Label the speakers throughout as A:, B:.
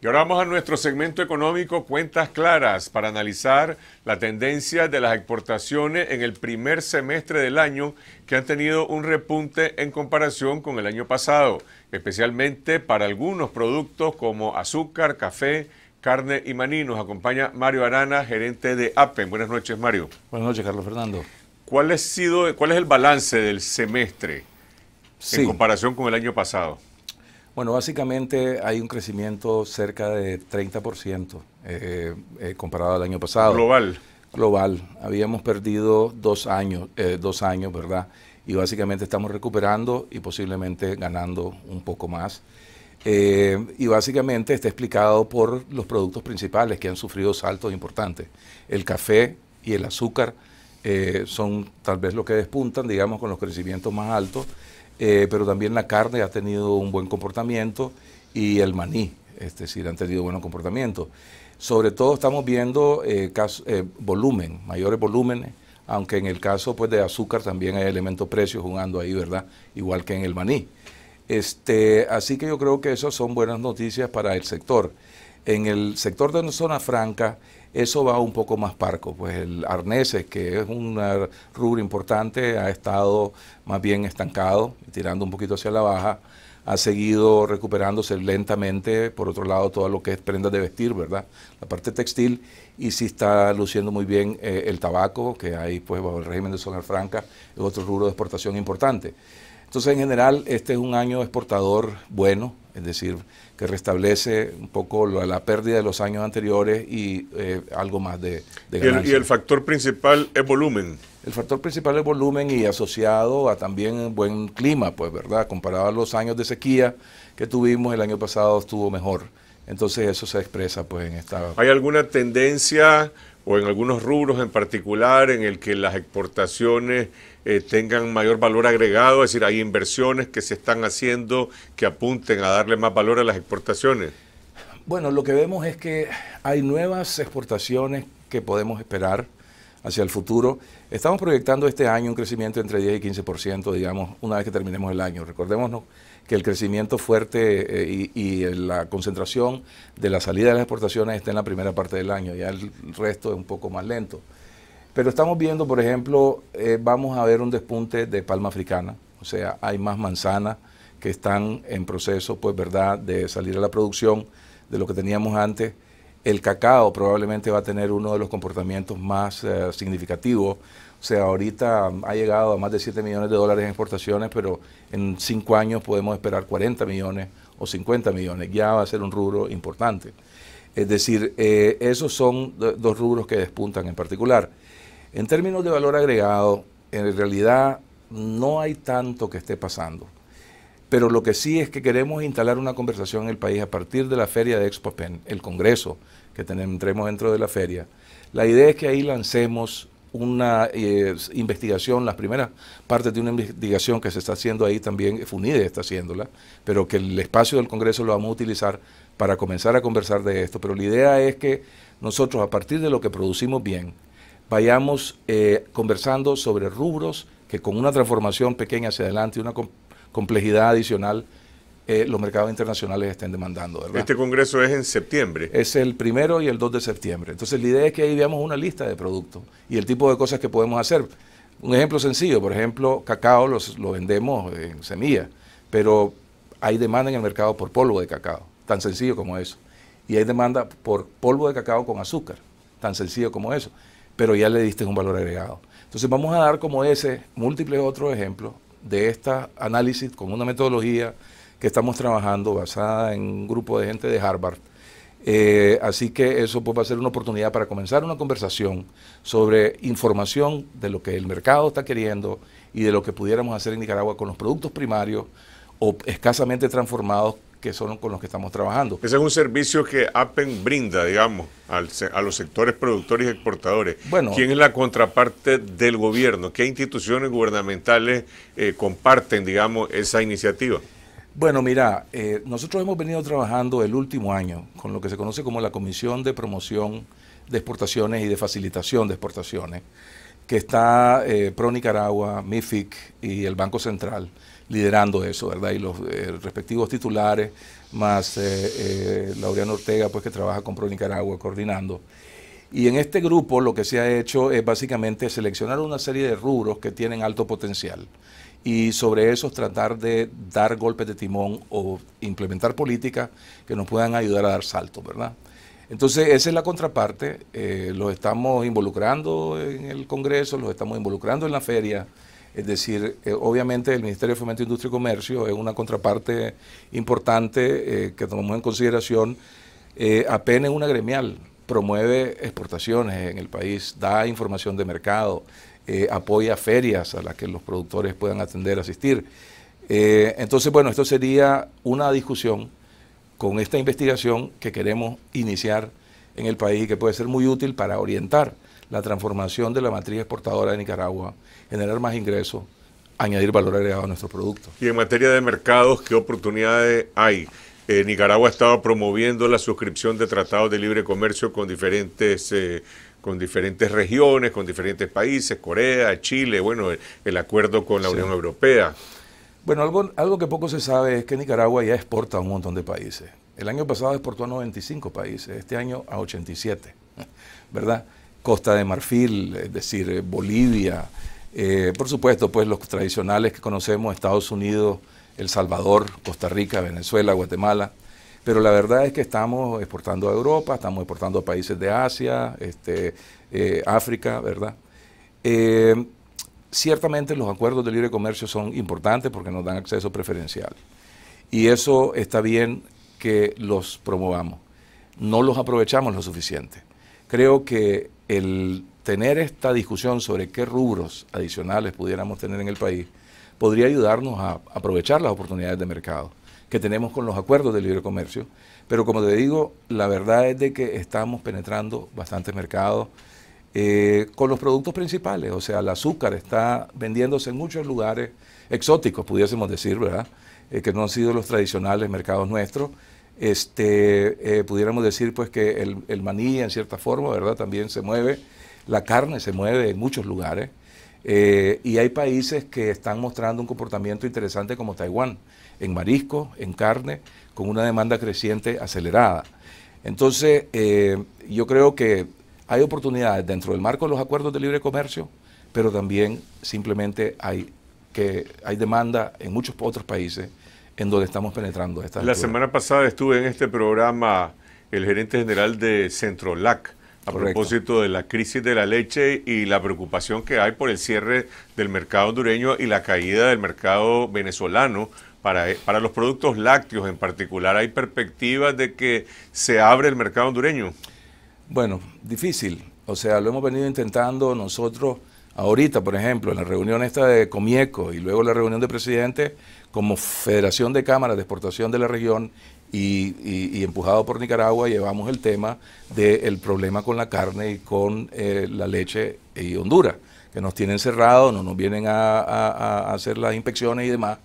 A: Y ahora vamos a nuestro segmento económico Cuentas Claras para analizar la tendencia de las exportaciones en el primer semestre del año que han tenido un repunte en comparación con el año pasado, especialmente para algunos productos como azúcar, café, carne y maní. Nos acompaña Mario Arana, gerente de APEN. Buenas noches, Mario. Buenas noches, Carlos Fernando. ¿Cuál, ha sido, cuál es el balance del semestre en comparación con el año pasado?
B: Bueno, básicamente hay un crecimiento cerca de 30% eh, eh, comparado al año pasado. Global. Global. Habíamos perdido dos años, eh, dos años, ¿verdad? Y básicamente estamos recuperando y posiblemente ganando un poco más. y básicamente está explicado por los productos principales que han sufrido saltos importantes. El café y el azúcar son tal vez lo que despuntan, digamos, con los crecimientos más altos eh, pero también la carne ha tenido un buen comportamiento y el maní, es este, decir, han tenido buenos comportamiento. Sobre todo estamos viendo eh, eh, volumen, mayores volúmenes, aunque en el caso pues, de azúcar también hay elementos precios jugando ahí, ¿verdad? Igual que en el maní. Este, así que yo creo que esas son buenas noticias para el sector. En el sector de zona franca, eso va un poco más parco, pues el arneses, que es un rubro importante, ha estado más bien estancado, tirando un poquito hacia la baja, ha seguido recuperándose lentamente, por otro lado, todo lo que es prendas de vestir, ¿verdad? La parte textil, y sí está luciendo muy bien eh, el tabaco, que ahí, pues, bajo el régimen de zona franca, es otro rubro de exportación importante. Entonces, en general, este es un año exportador bueno, es decir, que restablece un poco la, pérdida de los años anteriores y eh, algo más de, ganancia. ¿Y el, ¿Y el, factor principal es volumen? El factor principal es volumen y asociado a también buen clima, pues, ¿verdad? Comparado a los años de sequía que tuvimos, el año pasado estuvo mejor. Entonces eso se expresa pues en esta...
A: ¿Hay alguna tendencia o en algunos rubros en particular en el que las exportaciones eh, tengan mayor valor agregado, es decir, hay inversiones que se están haciendo que apunten a darle más valor a las exportaciones.
B: Bueno, lo que vemos es que hay nuevas exportaciones que podemos esperar hacia el futuro. Estamos proyectando este año un crecimiento entre 10 y 15%, digamos, una vez que terminemos el año. Recordémonos que el crecimiento fuerte eh, y, la concentración de la salida de las exportaciones está en la primera parte del año, ya el resto es un poco más lento. Pero estamos viendo, por ejemplo, eh, vamos a ver un despunte de palma africana, o sea, hay más manzanas que están en proceso, pues, ¿verdad?, de salir a la producción de lo que teníamos antes el cacao probablemente va a tener uno de los comportamientos más eh, significativos. O sea, ahorita um, ha llegado a más de 7 millones de dólares en exportaciones, pero en 5 años podemos esperar 40 millones o 50 millones. Ya va a ser un rubro importante. Es decir, eh, esos son dos rubros que despuntan en particular. En términos de valor agregado, en realidad no hay tanto que esté pasando. Pero lo que sí es que queremos instalar una conversación en el país a partir de la feria de ExpoPen, el congreso que tendremos dentro de la feria. La idea es que ahí lancemos una eh, investigación, las primeras partes de una investigación que se está haciendo ahí también, eh, FUNIDE está haciéndola, pero que el espacio del Congreso lo vamos a utilizar para comenzar a conversar de esto. Pero la idea es que nosotros, a partir de lo que producimos bien, vayamos eh, conversando sobre rubros que con una transformación pequeña hacia adelante, una complejidad adicional eh, los mercados internacionales estén demandando. Este congreso es en septiembre. Es el primero y el 2 de septiembre. Entonces la idea es que ahí veamos una lista de productos y el tipo de cosas que podemos hacer. Un ejemplo sencillo, por ejemplo, cacao lo vendemos en semillas, pero hay demanda en el mercado por polvo de cacao, tan sencillo como eso. Y hay demanda por polvo de cacao con azúcar, tan sencillo como eso, pero ya le diste un valor agregado. Entonces vamos a dar como ese múltiples otros ejemplos de este análisis con una metodología que estamos trabajando basada en un grupo de gente de Harvard. Eh, así que eso pues, va a ser una oportunidad para comenzar una conversación sobre información de lo que el mercado está queriendo y de lo que pudiéramos hacer en Nicaragua con los productos primarios o escasamente transformados que son con los que estamos trabajando. Ese es un servicio que APEN
A: brinda, digamos, a los sectores productores y exportadores. Bueno, ¿Quién es la contraparte del gobierno? ¿Qué instituciones gubernamentales eh, comparten, digamos, esa iniciativa?
B: Bueno, mira, eh, nosotros hemos venido trabajando el último año con lo que se conoce como la Comisión de Promoción de Exportaciones y de Facilitación de Exportaciones, que está ProNicaragua, eh, Pro MIFIC y el Banco Central liderando eso, ¿verdad? Y los eh, respectivos titulares, más eh, eh, Laureano Ortega, pues que trabaja con Pro Nicaragua coordinando. Y en este grupo lo que se ha hecho es básicamente seleccionar una serie de rubros que tienen alto potencial y sobre esos tratar de dar golpes de timón o implementar políticas que nos puedan ayudar a dar salto, ¿verdad? Entonces, esa es la contraparte. Eh, los estamos involucrando en el Congreso, los estamos involucrando en la feria, es decir, eh, obviamente el Ministerio de Fomento, Industria y Comercio es una contraparte importante eh, que tomamos en consideración. Eh, apenas una gremial, promueve exportaciones en el país, da información de mercado, apoya ferias a las que los productores puedan atender, asistir. entonces, bueno, esto sería una discusión con esta investigación que queremos iniciar en el país y que puede ser muy útil para orientar la transformación de la matriz exportadora de Nicaragua, generar más ingresos, añadir valor agregado a nuestro producto.
A: Y en materia de mercados, ¿qué oportunidades hay? Eh, Nicaragua estado promoviendo la suscripción de tratados de libre comercio con diferentes, eh, con diferentes regiones, con diferentes países, Corea, Chile, bueno, el, acuerdo con la Unión Europea.
B: Bueno, algo, algo que poco se sabe es que Nicaragua ya exporta a un montón de países. El año pasado exportó a 95 países, este año a 87, ¿verdad? Costa de Marfil, es decir, eh, Bolivia, eh, por supuesto, pues los tradicionales que conocemos, Estados Unidos, El Salvador, Costa Rica, Venezuela, Guatemala. Pero la verdad es que estamos exportando a Europa, estamos exportando a países de Asia, este, eh, África, ¿verdad? ciertamente los acuerdos de libre comercio son importantes porque nos dan acceso preferencial. Y eso está bien que los promovamos. No los aprovechamos lo suficiente. Creo que el tener esta discusión sobre qué rubros adicionales pudiéramos tener en el país podría ayudarnos a aprovechar las oportunidades de mercado que tenemos con los acuerdos de libre comercio. Pero como te digo, la verdad es de que estamos penetrando bastantes mercados eh, con los productos principales. O sea, el azúcar está vendiéndose en muchos lugares exóticos, pudiésemos decir, ¿verdad? Eh, que no han sido los tradicionales mercados nuestros este, eh, pudiéramos decir pues que el, el, maní en cierta forma, ¿verdad? También se mueve, la carne se mueve en muchos lugares eh, y hay países que están mostrando un comportamiento interesante como Taiwán, en marisco, en carne, con una demanda creciente acelerada. Entonces, eh, yo creo que hay oportunidades dentro del marco de los acuerdos de libre comercio, pero también simplemente hay que hay demanda en muchos otros países en donde estamos penetrando. Esta la semana
A: pasada estuve en este programa el gerente general de Centrolac a propósito de la crisis de la leche y la preocupación que hay por el cierre del mercado hondureño y la caída del mercado venezolano para, para los productos lácteos en particular. ¿Hay perspectivas de que se abre el mercado
B: hondureño? Bueno, difícil. O sea, lo hemos venido intentando nosotros ahorita, por ejemplo, en la reunión esta de Comieco y luego la reunión de presidente, como Federación de Cámaras de Exportación de la región y, empujado por Nicaragua, llevamos el tema del problema con la carne y con eh, la leche y Honduras, que nos tienen cerrado, no nos vienen a, hacer las inspecciones y demás,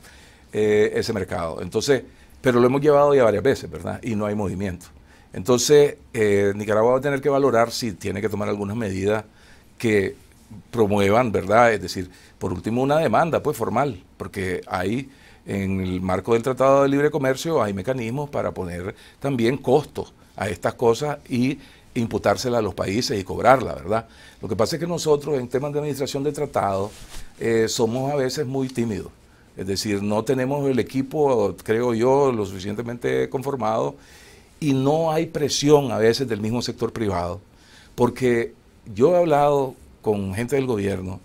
B: eh, ese mercado. Entonces, pero lo hemos llevado ya varias veces, ¿verdad? Y no hay movimiento. Entonces, eh, Nicaragua va a tener que valorar si tiene que tomar algunas medidas que promuevan, ¿verdad? Es decir, por último, una demanda, pues formal, porque hay, en el marco del Tratado de Libre Comercio, hay mecanismos para poner también costos a estas cosas y imputárselas a los países y cobrarla, ¿verdad? Lo que pasa es que nosotros en temas de administración de tratados eh, somos a veces muy tímidos. Es decir, no tenemos el equipo, creo yo, lo suficientemente conformado y no hay presión a veces del mismo sector privado. Porque yo he hablado con gente del gobierno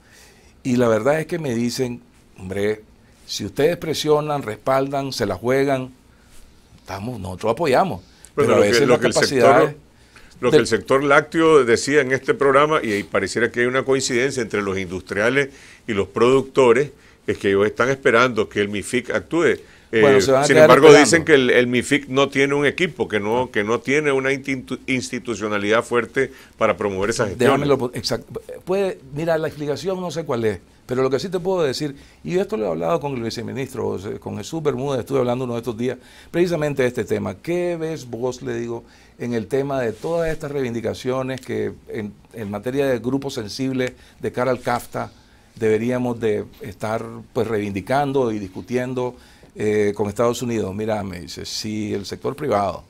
B: y la verdad es que me dicen, hombre, si ustedes presionan, respaldan, se la juegan, estamos, nosotros apoyamos. Pero, a veces lo que
A: Lo que el sector lácteo decía en este programa, y pareciera que hay una coincidencia entre los industriales y los productores, es que ellos están esperando que el MIFIC actúe. Eh, sin embargo, dicen que el, MIFIC no tiene un equipo, que no, que no tiene una institucionalidad fuerte para promover esa gestión
B: Puede, mira, la explicación no sé cuál es, pero lo que sí te puedo decir, y esto lo he hablado con el viceministro, con Jesús Bermúdez, estuve hablando uno de estos días, precisamente de este tema. ¿Qué ves vos, le digo, en el tema de todas estas reivindicaciones que en, materia de grupos sensibles de cara al CAFTA deberíamos de estar pues reivindicando y discutiendo? Eh, con Estados Unidos, mira, me dice, si el sector privado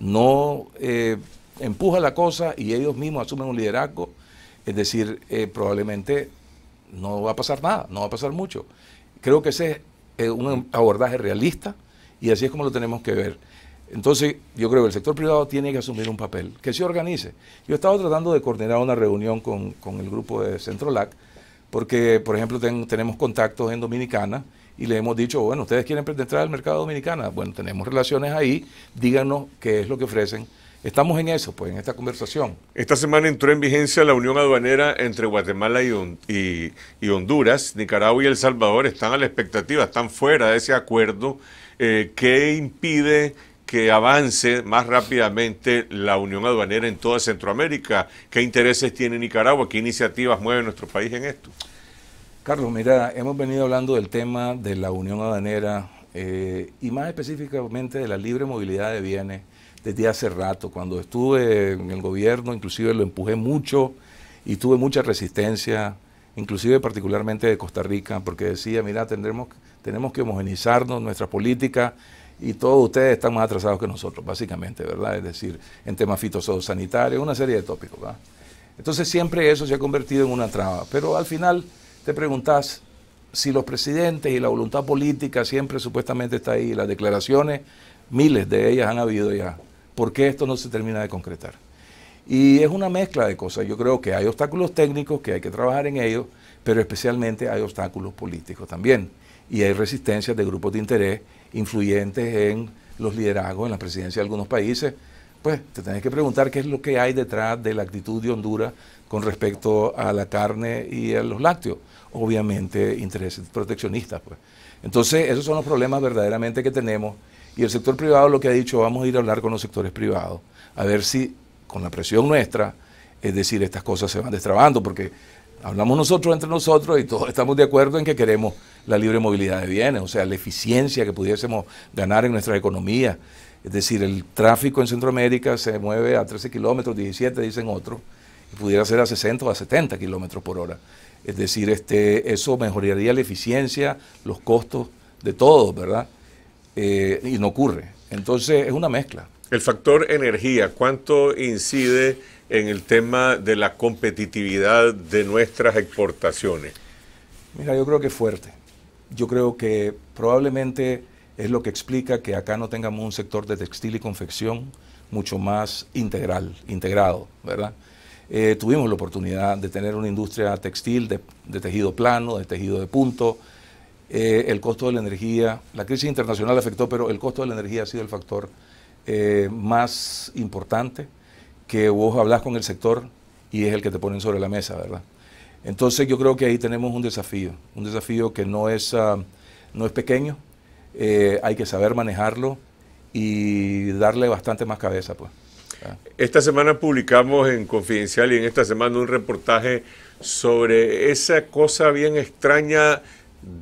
B: no eh, empuja la cosa y ellos mismos asumen un liderazgo, es decir, eh, probablemente no va a pasar nada, no va a pasar mucho. Creo que ese es un abordaje realista y así es como lo tenemos que ver. Entonces, yo creo que el sector privado tiene que asumir un papel, que se organice. Yo estaba tratando de coordinar una reunión con, el grupo de Centrolac, porque, por ejemplo, tenemos contactos en Dominicana y le hemos dicho, bueno, ustedes quieren entrar al mercado dominicano, bueno, tenemos relaciones ahí, díganos qué es lo que ofrecen. Estamos en eso, pues, en esta conversación.
A: Esta semana entró en vigencia la unión aduanera entre Guatemala y, Honduras. Nicaragua y El Salvador están a la expectativa, están fuera de ese acuerdo. Eh, ¿Qué impide que avance más rápidamente la unión aduanera en toda Centroamérica? ¿Qué intereses tiene Nicaragua? ¿Qué iniciativas mueve nuestro país en esto?
B: Carlos, mira, hemos venido hablando del tema de la unión aduanera eh, y más específicamente de la libre movilidad de bienes desde hace rato. Cuando estuve en el gobierno, inclusive lo empujé mucho y tuve mucha resistencia, inclusive particularmente de Costa Rica, porque decía, mira, tendremos, tenemos que homogenizarnos nuestra política y todos ustedes están más atrasados que nosotros, básicamente, ¿verdad? Es decir, en temas fitosanitarios, una serie de tópicos, ¿verdad? Entonces siempre eso se ha convertido en una traba, pero al final te preguntas si los presidentes y la voluntad política siempre supuestamente está ahí, las declaraciones, miles de ellas han habido ya, ¿por qué esto no se termina de concretar? Y es una mezcla de cosas. Yo creo que hay obstáculos técnicos que hay que trabajar en ellos, pero especialmente hay obstáculos políticos también. Y hay resistencias de grupos de interés influyentes en los liderazgos, en la presidencia de algunos países. Pues te tenés que preguntar qué es lo que hay detrás de la actitud de Honduras con respecto a la carne y a los lácteos obviamente intereses proteccionistas. Pues. Entonces, esos son los problemas verdaderamente que tenemos. Y el sector privado lo que ha dicho, vamos a ir a hablar con los sectores privados, a ver si con la presión nuestra, es decir, estas cosas se van destrabando, porque hablamos nosotros entre nosotros y todos estamos de acuerdo en que queremos la libre movilidad de bienes, o sea, la eficiencia que pudiésemos ganar en nuestra economía. Es decir, el tráfico en Centroamérica se mueve a 13 kilómetros, 17 dicen otros, y pudiera ser a 60 o a 70 kilómetros por hora. Es decir, este, eso mejoraría la eficiencia, los costos de todo, ¿verdad? Eh, y no ocurre. Entonces es una mezcla.
A: El factor energía, ¿cuánto incide en el tema de la competitividad de nuestras exportaciones?
B: Mira, yo creo que es fuerte. Yo creo que probablemente es lo que explica que acá no tengamos un sector de textil y confección mucho más integral, integrado, ¿verdad? Eh, tuvimos la oportunidad de tener una industria textil de, tejido plano, de tejido de punto. Eh, el costo de la energía, la crisis internacional afectó, pero el costo de la energía ha sido el factor eh, más importante que vos hablas con el sector y es el que te ponen sobre la mesa, ¿verdad? Entonces yo creo que ahí tenemos un desafío, un desafío que no es, ah, no es pequeño, hay que saber manejarlo y darle bastante más cabeza, pues. Esta
A: semana publicamos en Confidencial y en esta semana un reportaje sobre esa cosa bien extraña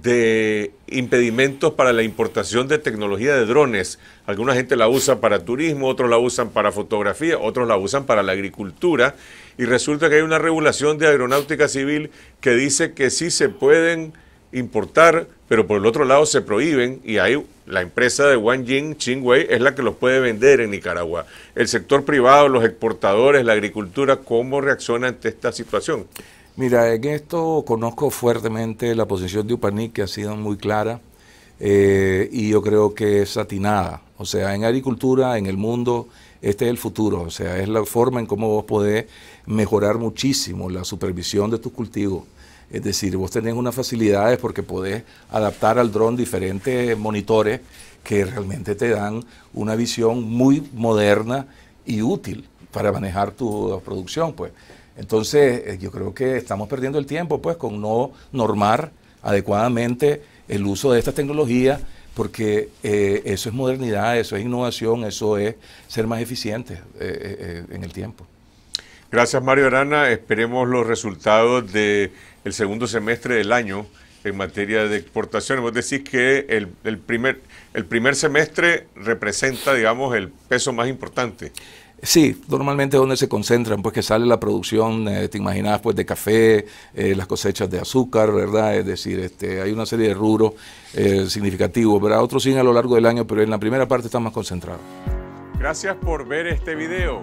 A: de impedimentos para la importación de tecnología de drones. Alguna gente la usa para turismo, otros la usan para fotografía, otros la usan para la agricultura. Y resulta que hay una regulación de aeronáutica civil que dice que sí se pueden importar, pero por el otro lado se prohíben y ahí la empresa de Wang Jing, Chingwei, es la que los puede vender en Nicaragua. El sector privado, los exportadores, la agricultura, ¿cómo reacciona ante esta situación?
B: Mira, en esto conozco fuertemente la posición de Upanic, que ha sido muy clara eh, y yo creo que es atinada. O sea, en agricultura, en el mundo, este es el futuro. O sea, es la forma en cómo vos podés mejorar muchísimo la supervisión de tus cultivos es decir, vos tenés unas facilidades porque podés adaptar al dron diferentes monitores que realmente te dan una visión muy moderna y útil para manejar tu producción, pues. Entonces, eh, yo creo que estamos perdiendo el tiempo, pues, con no normar adecuadamente el uso de esta tecnología, porque eh, eso es modernidad, eso es innovación, eso es ser más eficientes eh, en el tiempo.
A: Gracias Mario Arana. Esperemos los resultados del segundo semestre del año en materia de exportaciones. Vos decís que el, primer, el primer semestre representa, digamos, el peso más importante.
B: Sí, normalmente donde se concentran, pues que sale la producción, eh, te imaginas, pues de café, eh, las cosechas de azúcar, ¿verdad? Es decir, este, hay una serie de rubros eh, significativos, ¿verdad? Otros sí a lo largo del año, pero en la primera parte están más concentrados.
A: Gracias por ver este video.